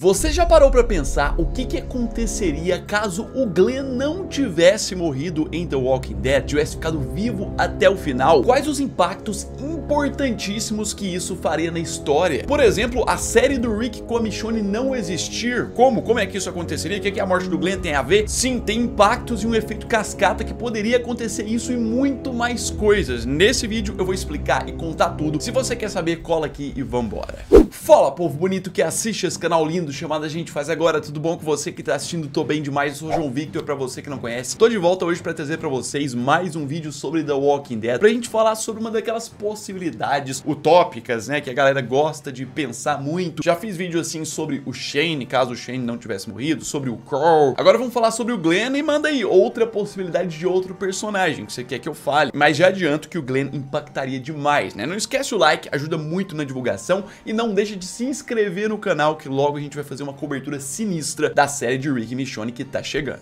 Você já parou para pensar o que, que aconteceria caso o Glenn não tivesse morrido em The Walking Dead, tivesse ficado vivo até o final? Quais os impactos importantíssimos que isso faria na história? Por exemplo, a série do Rick com a Michonne não existir. Como? Como é que isso aconteceria? O que, é que a morte do Glenn tem a ver? Sim, tem impactos e um efeito cascata que poderia acontecer isso e muito mais coisas. Nesse vídeo eu vou explicar e contar tudo. Se você quer saber, cola aqui e vambora. Fala, povo bonito que assiste esse canal lindo bem-vindo. Chamada a gente faz agora. Tudo bom com você que tá assistindo? Tô bem demais. Eu sou o João Victor para você que não conhece. Tô de volta hoje para trazer para vocês mais um vídeo sobre The Walking Dead, pra gente falar sobre uma daquelas possibilidades utópicas, né, que a galera gosta de pensar muito. Já fiz vídeo assim sobre o Shane, caso o Shane não tivesse morrido, sobre o Carl. Agora vamos falar sobre o Glenn e manda aí outra possibilidade de outro personagem que você quer que eu fale. Mas já adianto que o Glenn impactaria demais, né? Não esquece o like, ajuda muito na divulgação e não deixa de se inscrever no canal que logo a gente gente vai fazer uma cobertura sinistra da série de Rick Michonne que tá chegando.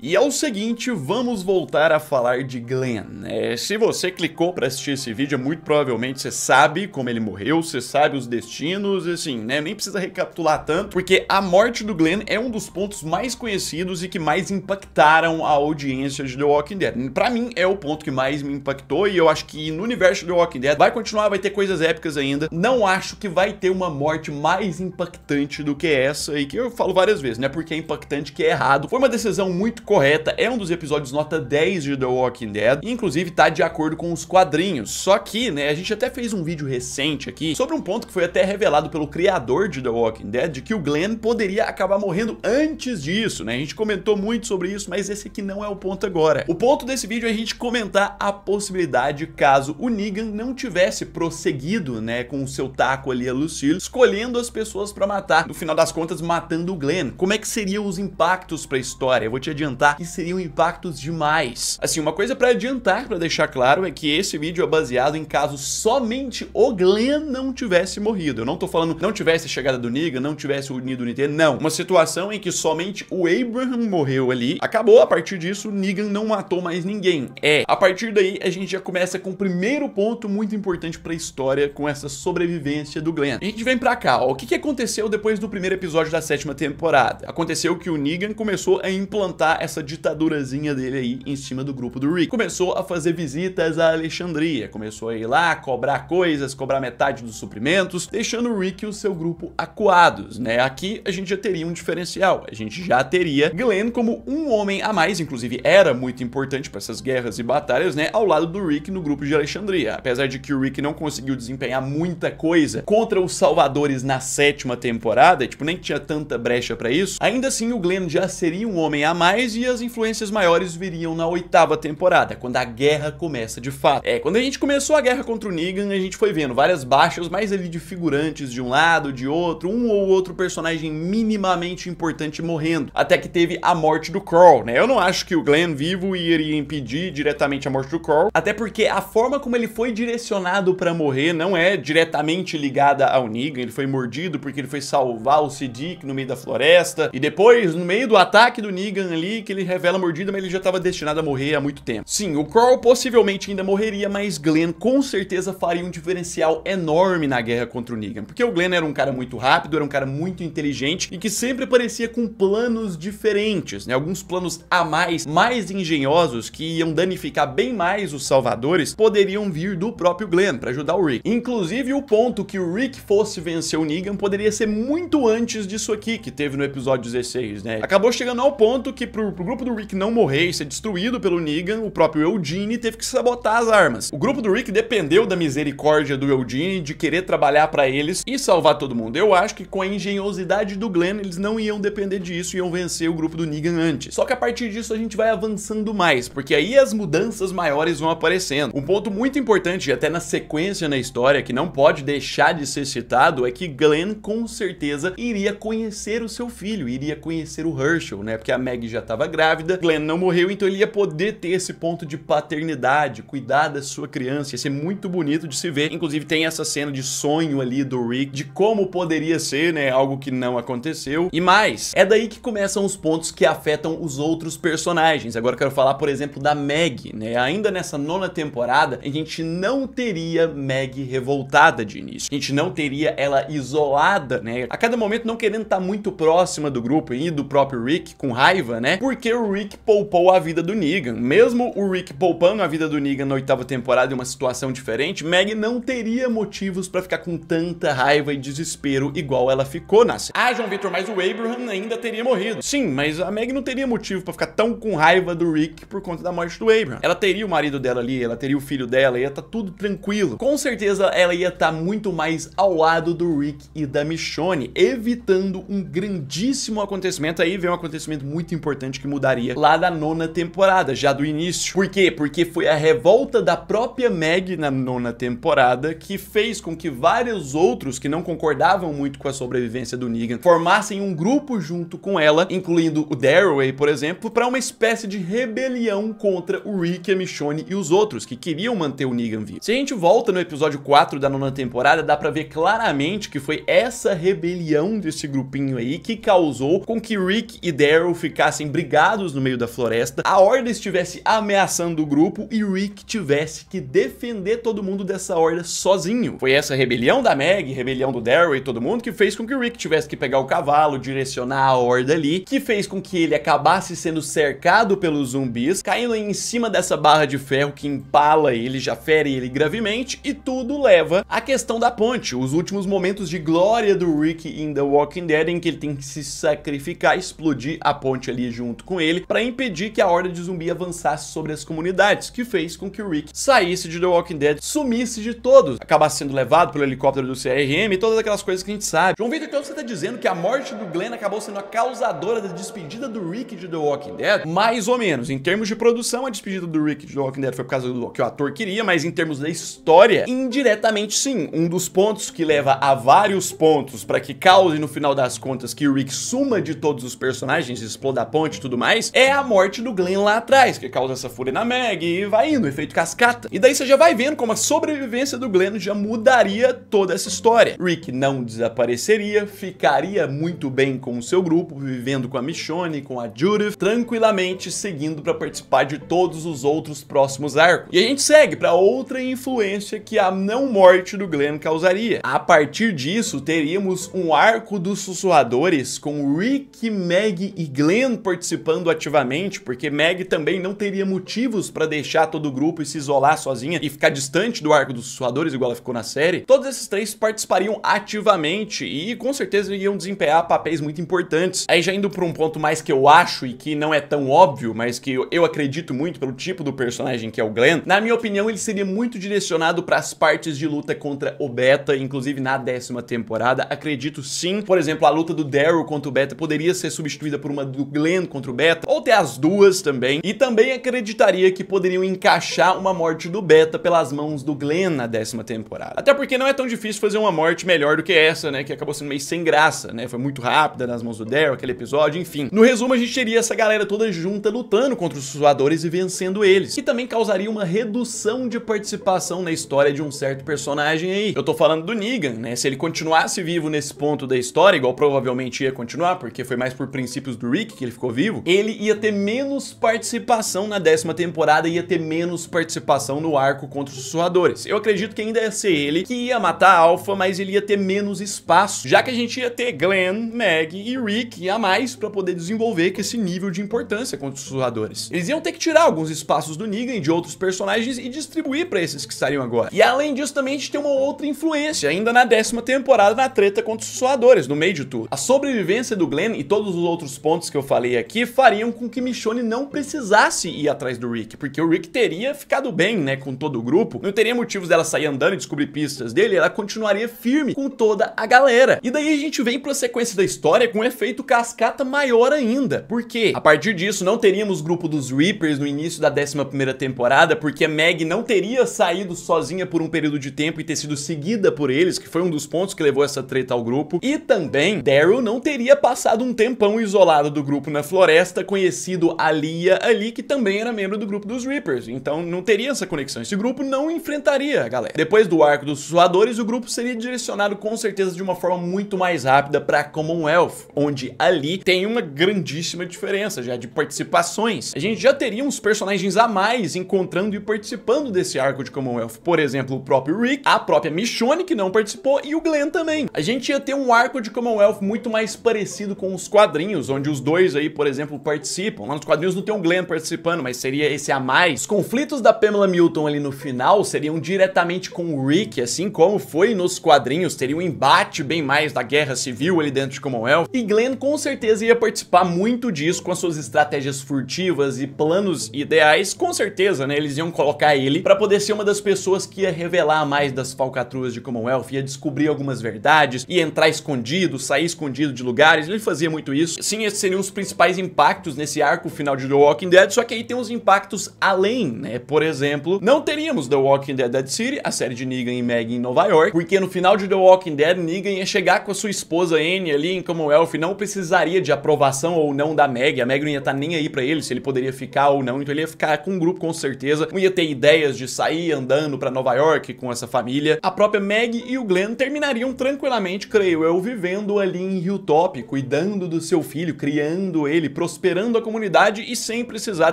E é o seguinte, vamos voltar a falar de Glenn. É, se você clicou para assistir esse vídeo, é muito provavelmente você sabe como ele morreu, você sabe os destinos, assim, né? Nem precisa recapitular tanto, porque a morte do Glenn é um dos pontos mais conhecidos e que mais impactaram a audiência de The Walking Dead. Para mim, é o ponto que mais me impactou e eu acho que no universo de The Walking Dead vai continuar, vai ter coisas épicas ainda. Não acho que vai ter uma morte mais impactante do que essa e que eu falo várias vezes, né? Porque é impactante que é errado. Foi uma decisão muito correta, é um dos episódios nota 10 de The Walking Dead, inclusive tá de acordo com os quadrinhos. Só que, né, a gente até fez um vídeo recente aqui sobre um ponto que foi até revelado pelo criador de The Walking Dead, de que o Glenn poderia acabar morrendo antes disso, né? A gente comentou muito sobre isso, mas esse aqui não é o ponto agora. O ponto desse vídeo é a gente comentar a possibilidade caso o Negan não tivesse prosseguido, né, com o seu taco ali a Lucille, escolhendo as pessoas para matar, no final das contas matando o Glenn. Como é que seriam os impactos para a história? Eu vou te adiantar comentar que seriam impactos demais. Assim, uma coisa para adiantar, para deixar claro, é que esse vídeo é baseado em caso somente o Glenn não tivesse morrido. Eu não tô falando não tivesse a chegada do Negan, não tivesse unido o NT, não. Uma situação em que somente o Abraham morreu ali, acabou, a partir disso, Negan não matou mais ninguém. É, a partir daí a gente já começa com o primeiro ponto muito importante pra história, com essa sobrevivência do Glenn. A gente vem pra cá, ó, o que, que aconteceu depois do primeiro episódio da sétima temporada? Aconteceu que o Negan começou a implantar essa essa ditadurazinha dele aí em cima do grupo do Rick. Começou a fazer visitas a Alexandria, começou a ir lá cobrar coisas, cobrar metade dos suprimentos, deixando o Rick e o seu grupo acuados, né? Aqui a gente já teria um diferencial, a gente já teria Glenn como um homem a mais, inclusive era muito importante para essas guerras e batalhas, né? Ao lado do Rick no grupo de Alexandria. Apesar de que o Rick não conseguiu desempenhar muita coisa contra os Salvadores na sétima temporada, tipo, nem tinha tanta brecha para isso, ainda assim o Glenn já seria um homem a mais e as influências maiores viriam na oitava temporada, quando a guerra começa de fato. É, quando a gente começou a guerra contra o Negan, a gente foi vendo várias baixas, mais ali de figurantes de um lado, de outro, um ou outro personagem minimamente importante morrendo, até que teve a morte do Crawl, né? Eu não acho que o Glenn vivo iria impedir diretamente a morte do Crawl, até porque a forma como ele foi direcionado para morrer não é diretamente ligada ao Negan, ele foi mordido porque ele foi salvar o Sidik no meio da floresta, e depois, no meio do ataque do Negan ali, que ele revela a mordida, mas ele já estava destinado a morrer há muito tempo. Sim, o Crawl possivelmente ainda morreria, mas Glenn com certeza faria um diferencial enorme na guerra contra o Negan, porque o Glenn era um cara muito rápido, era um cara muito inteligente e que sempre aparecia com planos diferentes, né? Alguns planos a mais, mais engenhosos, que iam danificar bem mais os salvadores, poderiam vir do próprio Glenn para ajudar o Rick. Inclusive, o ponto que o Rick fosse vencer o Negan poderia ser muito antes disso aqui que teve no episódio 16, né? Acabou chegando ao ponto que pro pro grupo do Rick não morrer e ser destruído pelo Negan, o próprio Eugene teve que sabotar as armas. O grupo do Rick dependeu da misericórdia do Eugene de querer trabalhar para eles e salvar todo mundo. Eu acho que com a engenhosidade do Glenn, eles não iam depender disso e iam vencer o grupo do Negan antes. Só que a partir disso a gente vai avançando mais, porque aí as mudanças maiores vão aparecendo. Um ponto muito importante, até na sequência na história, que não pode deixar de ser citado, é que Glenn com certeza iria conhecer o seu filho, iria conhecer o Herschel, né? Porque a Meg já estava grávida, Glenn não morreu, então ele ia poder ter esse ponto de paternidade, cuidar da sua criança, ia ser muito bonito de se ver. Inclusive tem essa cena de sonho ali do Rick, de como poderia ser, né, algo que não aconteceu. E mais, é daí que começam os pontos que afetam os outros personagens. Agora eu quero falar, por exemplo, da Meg, né, ainda nessa nona temporada, a gente não teria Meg revoltada de início. A gente não teria ela isolada, né, a cada momento não querendo estar tá muito próxima do grupo e do próprio Rick, com raiva, né, porque o Rick poupou a vida do Negan. Mesmo o Rick poupando a vida do Negan na oitava temporada em uma situação diferente, Maggie não teria motivos para ficar com tanta raiva e desespero igual ela ficou na série. Ah, João Vitor, mas o Abraham ainda teria morrido. Sim, mas a Maggie não teria motivo para ficar tão com raiva do Rick por conta da morte do Abraham. Ela teria o marido dela ali, ela teria o filho dela, ia estar tá tudo tranquilo. Com certeza ela ia estar tá muito mais ao lado do Rick e da Michonne, evitando um grandíssimo acontecimento. Aí vem um acontecimento muito importante que mudaria lá da nona temporada, já do início. Por quê? Porque foi a revolta da própria Meg na nona temporada que fez com que vários outros que não concordavam muito com a sobrevivência do Negan formassem um grupo junto com ela, incluindo o Darroway, por exemplo, para uma espécie de rebelião contra o Rick, a Michonne e os outros que queriam manter o Negan vivo. Se a gente volta no episódio 4 da nona temporada, dá pra ver claramente que foi essa rebelião desse grupinho aí que causou com que Rick e Daryl ficassem brigando ligados no meio da floresta, a horda estivesse ameaçando o grupo e Rick tivesse que defender todo mundo dessa horda sozinho. Foi essa rebelião da Meg, rebelião do Daryl e todo mundo que fez com que o Rick tivesse que pegar o cavalo, direcionar a horda ali, que fez com que ele acabasse sendo cercado pelos zumbis, caindo em cima dessa barra de ferro que empala ele, já fere ele gravemente e tudo leva à questão da ponte, os últimos momentos de glória do Rick em The Walking Dead em que ele tem que se sacrificar, explodir a ponte ali junto junto com ele para impedir que a horda de zumbi avançasse sobre as comunidades, que fez com que o Rick saísse de The Walking Dead, sumisse de todos, acabasse sendo levado pelo helicóptero do CRM e todas aquelas coisas que a gente sabe. João Vitor, então você tá dizendo que a morte do Glenn acabou sendo a causadora da despedida do Rick de The Walking Dead? Mais ou menos. Em termos de produção, a despedida do Rick de The Walking Dead foi por causa do que o ator queria, mas em termos da história, indiretamente sim. Um dos pontos que leva a vários pontos para que cause no final das contas que o Rick suma de todos os personagens, exploda a ponte, tudo tudo mais, é a morte do Glenn lá atrás, que causa essa fúria na Meg e vai indo, efeito cascata. E daí você já vai vendo como a sobrevivência do Glenn já mudaria toda essa história. Rick não desapareceria, ficaria muito bem com o seu grupo, vivendo com a Michonne, com a Judith, tranquilamente seguindo para participar de todos os outros próximos arcos. E a gente segue para outra influência que a não morte do Glenn causaria. A partir disso, teríamos um arco dos sussurradores com Rick, Meg e Glenn participando participando ativamente, porque Meg também não teria motivos para deixar todo o grupo e se isolar sozinha e ficar distante do arco dos suadores, igual ela ficou na série. Todos esses três participariam ativamente e com certeza iam desempenhar papéis muito importantes. Aí já indo para um ponto mais que eu acho e que não é tão óbvio, mas que eu acredito muito pelo tipo do personagem que é o Glenn, na minha opinião ele seria muito direcionado para as partes de luta contra o Beta, inclusive na décima temporada. Acredito sim, por exemplo, a luta do Daryl contra o Beta poderia ser substituída por uma do Glenn contra beta, ou ter as duas também. E também acreditaria que poderiam encaixar uma morte do beta pelas mãos do Glenn na décima temporada. Até porque não é tão difícil fazer uma morte melhor do que essa, né? Que acabou sendo meio sem graça, né? Foi muito rápida nas mãos do Daryl, aquele episódio, enfim. No resumo, a gente teria essa galera toda junta lutando contra os suadores e vencendo eles, que também causaria uma redução de participação na história de um certo personagem aí. Eu tô falando do Negan, né? Se ele continuasse vivo nesse ponto da história, igual provavelmente ia continuar, porque foi mais por princípios do Rick que ele ficou vivo, motivo, ele ia ter menos participação na décima temporada, ia ter menos participação no arco contra os sussurradores. Eu acredito que ainda ia ser ele que ia matar a Alpha, mas ele ia ter menos espaço, já que a gente ia ter Glenn, Meg e Rick a mais para poder desenvolver esse nível de importância contra os sussurradores. Eles iam ter que tirar alguns espaços do Negan e de outros personagens e distribuir para esses que estariam agora. E além disso, também a gente tem uma outra influência, ainda na décima temporada, na treta contra os sussurradores, no meio de tudo. A sobrevivência do Glenn e todos os outros pontos que eu falei aqui fariam com que Michonne não precisasse ir atrás do Rick, porque o Rick teria ficado bem, né, com todo o grupo, não teria motivos dela sair andando e descobrir pistas dele, ela continuaria firme com toda a galera. E daí a gente vem pra sequência da história com um efeito cascata maior ainda, porque a partir disso não teríamos grupo dos Reapers no início da 11ª temporada, porque a não teria saído sozinha por um período de tempo e ter sido seguida por eles, que foi um dos pontos que levou essa treta ao grupo, e também Daryl não teria passado um tempão isolado do grupo na floresta, floresta conhecido Alia ali, que também era membro do grupo dos Reapers. Então não teria essa conexão. Esse grupo não enfrentaria a galera. Depois do arco dos Suadores, o grupo seria direcionado com certeza de uma forma muito mais rápida para Commonwealth, onde ali tem uma grandíssima diferença já de participações. A gente já teria uns personagens a mais encontrando e participando desse arco de Commonwealth. Por exemplo, o próprio Rick, a própria Michonne, que não participou, e o Glenn também. A gente ia ter um arco de Commonwealth muito mais parecido com os quadrinhos, onde os dois aí, por exemplo, exemplo, participam. Lá nos quadrinhos não tem um Glenn participando, mas seria esse a mais. Os conflitos da Pamela Milton ali no final seriam diretamente com o Rick, assim como foi nos quadrinhos. Teria um embate bem mais da guerra civil ali dentro de Commonwealth. E Glenn com certeza ia participar muito disso com as suas estratégias furtivas e planos ideais. Com certeza, né? Eles iam colocar ele para poder ser uma das pessoas que ia revelar mais das falcatruas de Commonwealth, ia descobrir algumas verdades, ia entrar escondido, sair escondido de lugares. Ele fazia muito isso. Sim, esses seriam os principais embates impactos nesse arco final de The Walking Dead, só que aí tem uns impactos além, né? Por exemplo, não teríamos The Walking Dead Dead City, a série de Negan e Maggie em Nova York, porque no final de The Walking Dead, Negan ia chegar com a sua esposa Annie ali em Commonwealth e não precisaria de aprovação ou não da Maggie. A Maggie não ia estar tá nem aí para ele, se ele poderia ficar ou não, então ele ia ficar com o um grupo com certeza, não ia ter ideias de sair andando para Nova York com essa família. A própria Maggie e o Glenn terminariam tranquilamente, creio eu, vivendo ali em Hilltop, cuidando do seu filho, criando ele, prosperando a comunidade e sem precisar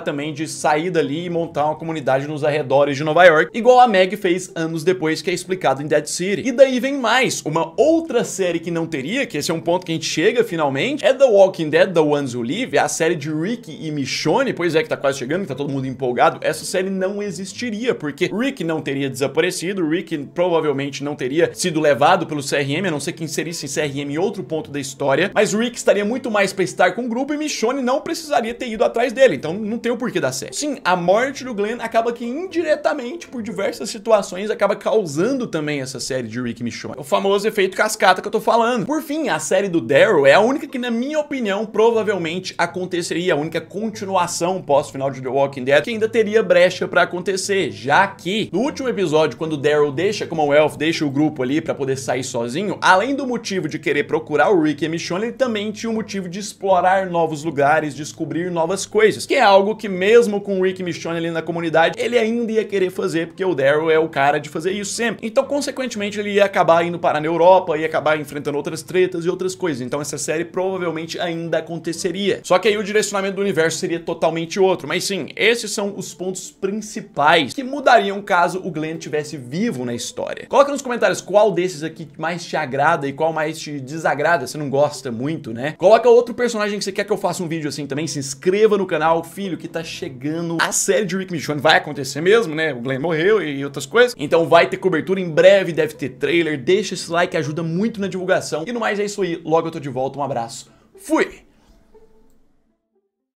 também de sair dali e montar uma comunidade nos arredores de Nova York, igual a Meg fez anos depois, que é explicado em Dead City. E daí vem mais, uma outra série que não teria, que esse é um ponto que a gente chega finalmente, é The Walking Dead, The Ones Who Live, é a série de Rick e Michonne, pois é que tá quase chegando, que tá todo mundo empolgado, essa série não existiria, porque Rick não teria desaparecido, Rick provavelmente não teria sido levado pelo CRM, a não ser que inserisse em CRM outro ponto da história, mas Rick estaria muito mais pra estar com o grupo e Michonne não precisaria ter ido atrás dele, então não tem o porquê da série. Sim, a morte do Glenn acaba que indiretamente, por diversas situações, acaba causando também essa série de Rick Michonne. O famoso efeito cascata que eu tô falando. Por fim, a série do Daryl é a única que, na minha opinião, provavelmente aconteceria, a única continuação pós-final de The Walking Dead, que ainda teria brecha pra acontecer, já que no último episódio, quando o Daryl deixa, como o Elf deixa o grupo ali pra poder sair sozinho, além do motivo de querer procurar o Rick e a Michonne, ele também tinha o motivo de explorar novos lugares lugares, descobrir novas coisas, que é algo que mesmo com o Rick Michonne ali na comunidade, ele ainda ia querer fazer, porque o Daryl é o cara de fazer isso sempre. Então, consequentemente, ele ia acabar indo parar na Europa, ia acabar enfrentando outras tretas e outras coisas. Então, essa série provavelmente ainda aconteceria. Só que aí o direcionamento do universo seria totalmente outro. Mas sim, esses são os pontos principais que mudariam caso o Glenn tivesse vivo na história. Coloca nos comentários qual desses aqui mais te agrada e qual mais te desagrada, se não gosta muito, né? Coloca outro personagem que você quer que eu faça um vídeo vídeo assim também, se inscreva no canal, filho, que tá chegando a série de Rick Michonne, vai acontecer mesmo, né? O Glenn morreu e outras coisas. Então vai ter cobertura em breve, deve ter trailer, deixa esse like, ajuda muito na divulgação. E no mais é isso aí, logo eu tô de volta, um abraço, fui!